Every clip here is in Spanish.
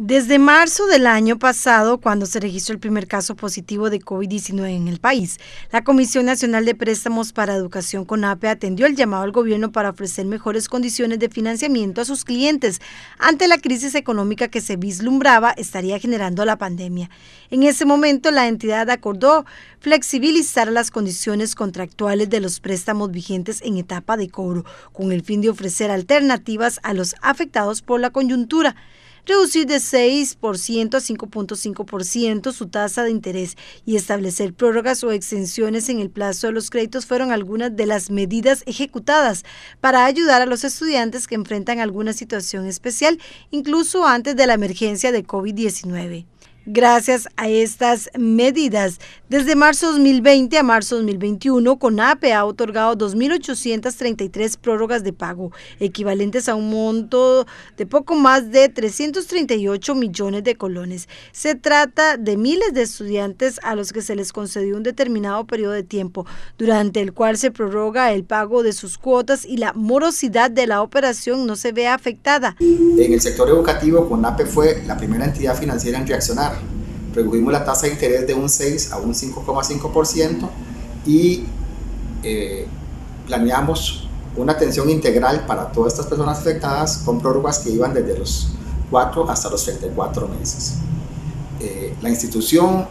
Desde marzo del año pasado, cuando se registró el primer caso positivo de COVID-19 en el país, la Comisión Nacional de Préstamos para Educación CONAPE atendió el llamado al gobierno para ofrecer mejores condiciones de financiamiento a sus clientes ante la crisis económica que se vislumbraba estaría generando la pandemia. En ese momento, la entidad acordó flexibilizar las condiciones contractuales de los préstamos vigentes en etapa de cobro, con el fin de ofrecer alternativas a los afectados por la coyuntura reducir de 6% a 5.5% su tasa de interés y establecer prórrogas o extensiones en el plazo de los créditos fueron algunas de las medidas ejecutadas para ayudar a los estudiantes que enfrentan alguna situación especial, incluso antes de la emergencia de COVID-19 gracias a estas medidas. Desde marzo 2020 a marzo 2021, CONAPE ha otorgado 2.833 prórrogas de pago, equivalentes a un monto de poco más de 338 millones de colones. Se trata de miles de estudiantes a los que se les concedió un determinado periodo de tiempo, durante el cual se prorroga el pago de sus cuotas y la morosidad de la operación no se ve afectada. En el sector educativo, CONAPE fue la primera entidad financiera en reaccionar redujimos la tasa de interés de un 6 a un 5,5% y eh, planeamos una atención integral para todas estas personas afectadas con prórrogas que iban desde los 4 hasta los 34 meses. Eh, la institución,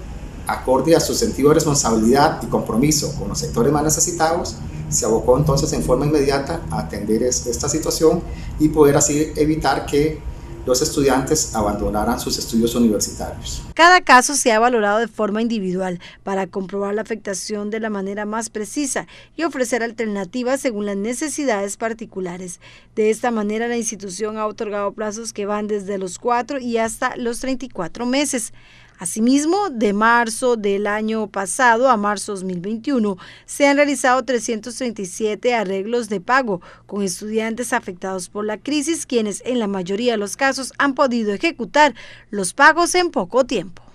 acorde a su sentido de responsabilidad y compromiso con los sectores más necesitados, se abocó entonces en forma inmediata a atender esta situación y poder así evitar que los estudiantes abandonarán sus estudios universitarios. Cada caso se ha valorado de forma individual para comprobar la afectación de la manera más precisa y ofrecer alternativas según las necesidades particulares. De esta manera, la institución ha otorgado plazos que van desde los 4 y hasta los 34 meses. Asimismo, de marzo del año pasado a marzo 2021 se han realizado 337 arreglos de pago con estudiantes afectados por la crisis, quienes en la mayoría de los casos han podido ejecutar los pagos en poco tiempo.